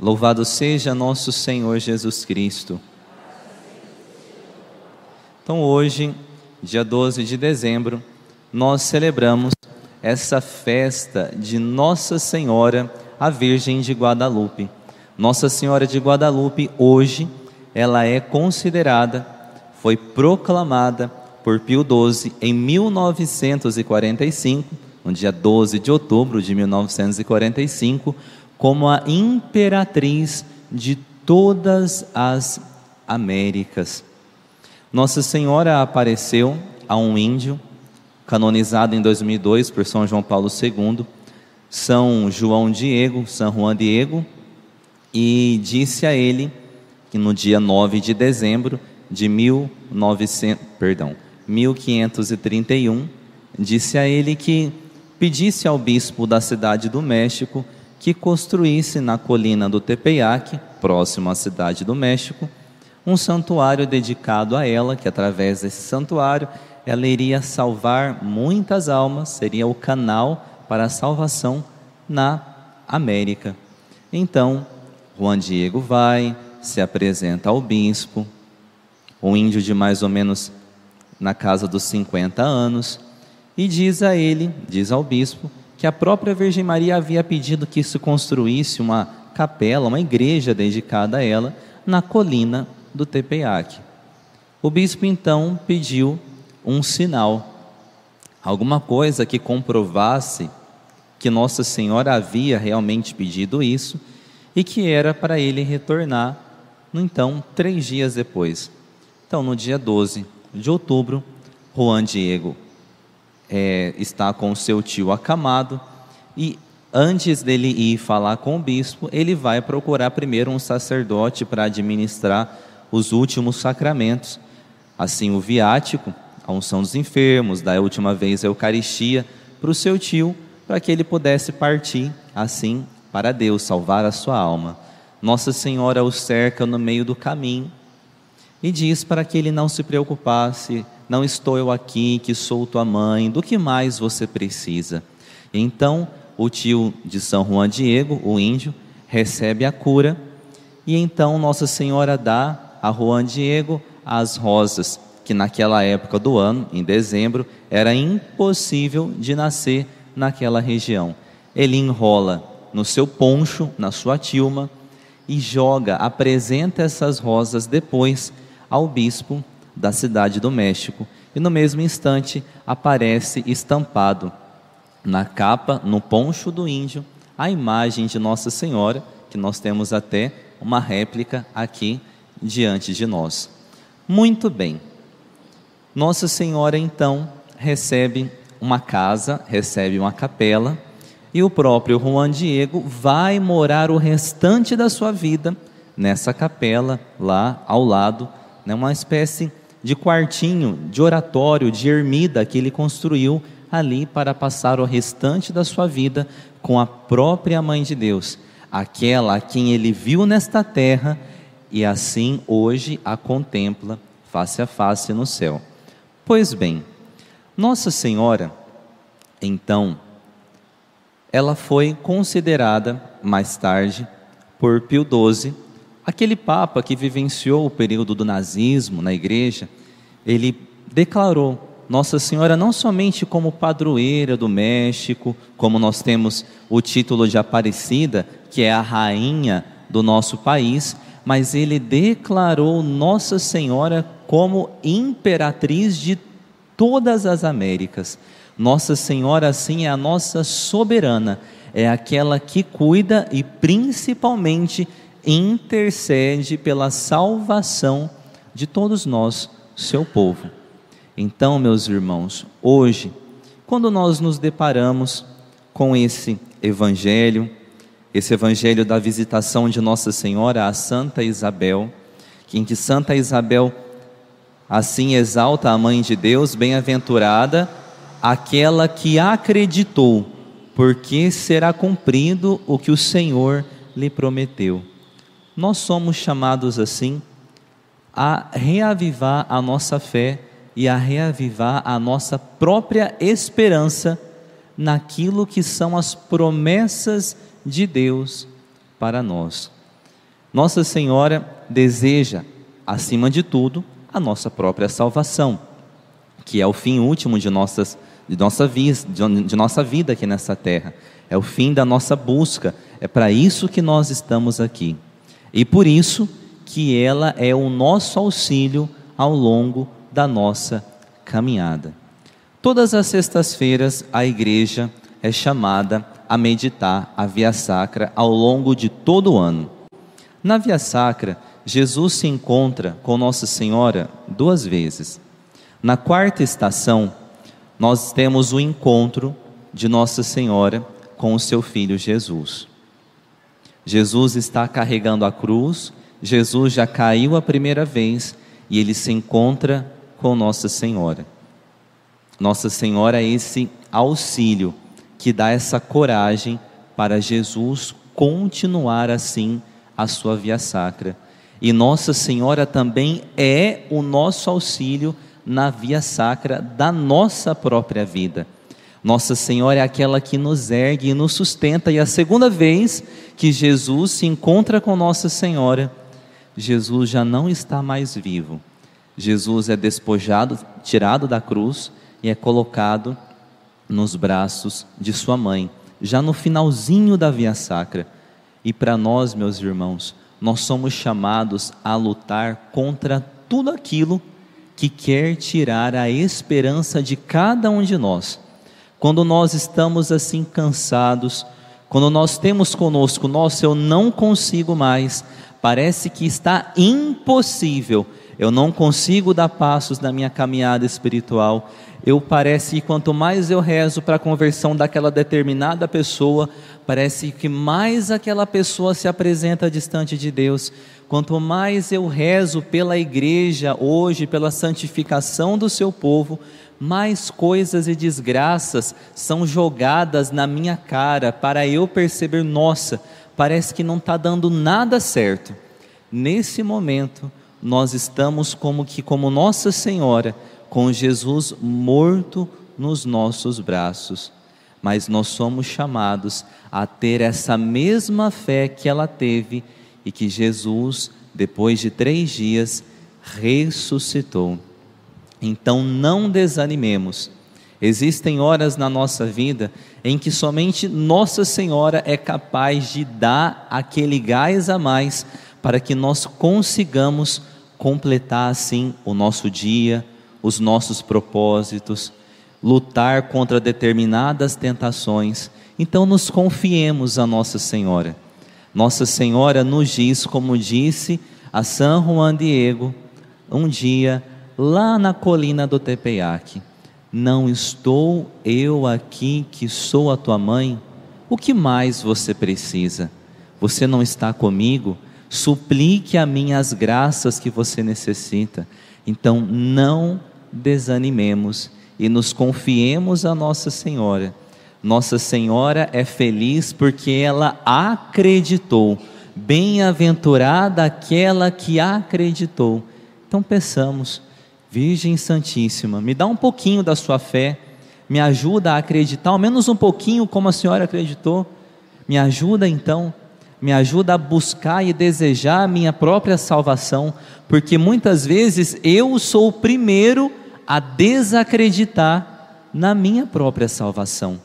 Louvado seja nosso Senhor Jesus Cristo. Então, hoje, dia 12 de dezembro, nós celebramos essa festa de Nossa Senhora, a Virgem de Guadalupe. Nossa Senhora de Guadalupe, hoje, ela é considerada, foi proclamada por Pio XII em 1945, no dia 12 de outubro de 1945, como a imperatriz de todas as Américas. Nossa Senhora apareceu a um índio, canonizado em 2002 por São João Paulo II, São João Diego, São Juan Diego, e disse a ele que no dia 9 de dezembro de 1900, perdão, 1531, disse a ele que pedisse ao bispo da cidade do México que construísse na colina do Tepeyac, próximo à cidade do México, um santuário dedicado a ela, que através desse santuário ela iria salvar muitas almas, seria o canal para a salvação na América. Então, Juan Diego vai, se apresenta ao bispo, um índio de mais ou menos na casa dos 50 anos, e diz a ele, diz ao bispo, que a própria Virgem Maria havia pedido que se construísse uma capela, uma igreja dedicada a ela, na colina do Tepeac. O bispo então pediu um sinal, alguma coisa que comprovasse que Nossa Senhora havia realmente pedido isso e que era para ele retornar, no então, três dias depois. Então, no dia 12 de outubro, Juan Diego é, está com seu tio acamado e antes dele ir falar com o bispo, ele vai procurar primeiro um sacerdote para administrar os últimos sacramentos, assim o viático, a unção dos enfermos, da última vez a Eucaristia, para o seu tio, para que ele pudesse partir assim para Deus, salvar a sua alma. Nossa Senhora o cerca no meio do caminho e diz para que ele não se preocupasse não estou eu aqui que sou tua mãe, do que mais você precisa? Então, o tio de São Juan Diego, o índio, recebe a cura e então Nossa Senhora dá a Juan Diego as rosas, que naquela época do ano, em dezembro, era impossível de nascer naquela região. Ele enrola no seu poncho, na sua tilma, e joga, apresenta essas rosas depois ao bispo da cidade do México. E no mesmo instante aparece estampado na capa, no poncho do índio, a imagem de Nossa Senhora, que nós temos até uma réplica aqui diante de nós. Muito bem. Nossa Senhora então recebe uma casa, recebe uma capela, e o próprio Juan Diego vai morar o restante da sua vida nessa capela lá ao lado, né, uma espécie de quartinho, de oratório, de ermida que ele construiu ali para passar o restante da sua vida com a própria Mãe de Deus, aquela a quem ele viu nesta terra e assim hoje a contempla face a face no céu. Pois bem, Nossa Senhora, então, ela foi considerada mais tarde por Pio XII Aquele Papa que vivenciou o período do nazismo na igreja, ele declarou Nossa Senhora não somente como padroeira do México, como nós temos o título de Aparecida, que é a rainha do nosso país, mas ele declarou Nossa Senhora como imperatriz de todas as Américas. Nossa Senhora, assim, é a nossa soberana, é aquela que cuida e principalmente intercede pela salvação de todos nós, seu povo. Então, meus irmãos, hoje, quando nós nos deparamos com esse evangelho, esse evangelho da visitação de Nossa Senhora a Santa Isabel, em que Santa Isabel assim exalta a mãe de Deus, bem-aventurada aquela que acreditou, porque será cumprido o que o Senhor lhe prometeu nós somos chamados assim a reavivar a nossa fé e a reavivar a nossa própria esperança naquilo que são as promessas de Deus para nós. Nossa Senhora deseja, acima de tudo, a nossa própria salvação, que é o fim último de, nossas, de, nossa, vis, de, de nossa vida aqui nessa terra, é o fim da nossa busca, é para isso que nós estamos aqui. E por isso que ela é o nosso auxílio ao longo da nossa caminhada. Todas as sextas-feiras a igreja é chamada a meditar a Via Sacra ao longo de todo o ano. Na Via Sacra, Jesus se encontra com Nossa Senhora duas vezes. Na quarta estação, nós temos o encontro de Nossa Senhora com o seu filho Jesus. Jesus está carregando a cruz, Jesus já caiu a primeira vez e ele se encontra com Nossa Senhora. Nossa Senhora é esse auxílio que dá essa coragem para Jesus continuar assim a sua via sacra. E Nossa Senhora também é o nosso auxílio na via sacra da nossa própria vida. Nossa Senhora é aquela que nos ergue e nos sustenta, e a segunda vez que Jesus se encontra com Nossa Senhora, Jesus já não está mais vivo. Jesus é despojado, tirado da cruz e é colocado nos braços de sua mãe, já no finalzinho da via sacra. E para nós, meus irmãos, nós somos chamados a lutar contra tudo aquilo que quer tirar a esperança de cada um de nós quando nós estamos assim cansados, quando nós temos conosco, nossa, eu não consigo mais, parece que está impossível, eu não consigo dar passos na minha caminhada espiritual, eu parece que quanto mais eu rezo para a conversão daquela determinada pessoa, parece que mais aquela pessoa se apresenta distante de Deus. Quanto mais eu rezo pela igreja hoje, pela santificação do seu povo, mais coisas e desgraças são jogadas na minha cara para eu perceber, nossa, parece que não está dando nada certo. Nesse momento, nós estamos como que, como Nossa Senhora, com Jesus morto nos nossos braços. Mas nós somos chamados a ter essa mesma fé que ela teve e que Jesus, depois de três dias, ressuscitou. Então não desanimemos. Existem horas na nossa vida em que somente Nossa Senhora é capaz de dar aquele gás a mais para que nós consigamos completar assim o nosso dia, os nossos propósitos, lutar contra determinadas tentações. Então, nos confiemos a Nossa Senhora. Nossa Senhora nos diz, como disse a San Juan Diego, um dia, lá na colina do Tepeyac: Não estou eu aqui que sou a tua mãe? O que mais você precisa? Você não está comigo? Suplique a mim as graças que você necessita. Então, não desanimemos e nos confiemos a Nossa Senhora. Nossa Senhora é feliz porque ela acreditou. Bem-aventurada aquela que acreditou. Então peçamos, Virgem Santíssima, me dá um pouquinho da sua fé, me ajuda a acreditar, ao menos um pouquinho como a senhora acreditou. Me ajuda então, me ajuda a buscar e desejar a minha própria salvação, porque muitas vezes eu sou o primeiro a a desacreditar na minha própria salvação.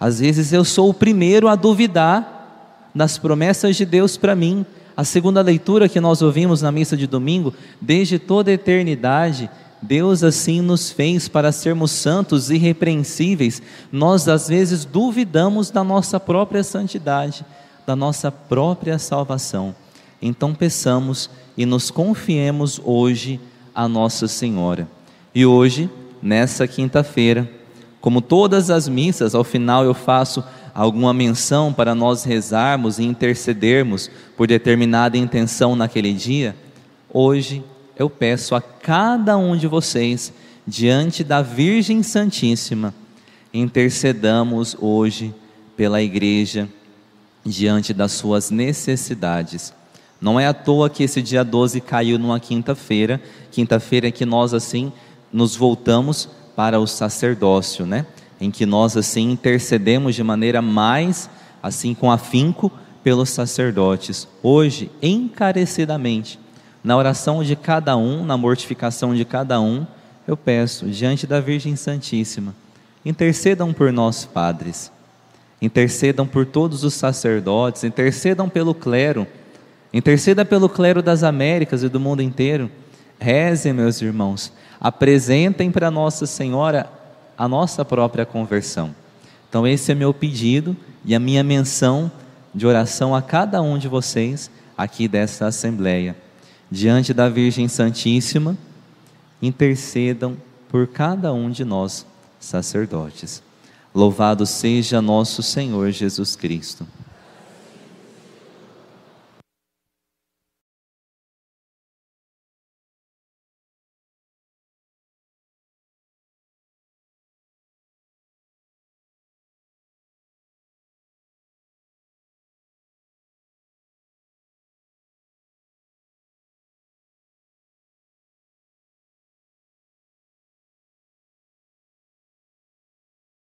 Às vezes eu sou o primeiro a duvidar nas promessas de Deus para mim. A segunda leitura que nós ouvimos na missa de domingo, desde toda a eternidade, Deus assim nos fez para sermos santos e irrepreensíveis. Nós às vezes duvidamos da nossa própria santidade, da nossa própria salvação. Então peçamos e nos confiemos hoje a Nossa Senhora. E hoje, nessa quinta-feira, como todas as missas, ao final eu faço alguma menção para nós rezarmos e intercedermos por determinada intenção naquele dia, hoje eu peço a cada um de vocês, diante da Virgem Santíssima, intercedamos hoje pela igreja diante das suas necessidades. Não é à toa que esse dia 12 caiu numa quinta-feira, quinta-feira que nós assim nos voltamos para o sacerdócio, né? Em que nós assim intercedemos de maneira mais assim com afinco pelos sacerdotes. Hoje, encarecidamente, na oração de cada um, na mortificação de cada um, eu peço diante da Virgem Santíssima, intercedam por nós padres, intercedam por todos os sacerdotes, intercedam pelo clero, interceda pelo clero das Américas e do mundo inteiro Rezem, meus irmãos, apresentem para Nossa Senhora a nossa própria conversão. Então, esse é meu pedido e a minha menção de oração a cada um de vocês aqui desta Assembleia. Diante da Virgem Santíssima, intercedam por cada um de nós, sacerdotes. Louvado seja nosso Senhor Jesus Cristo.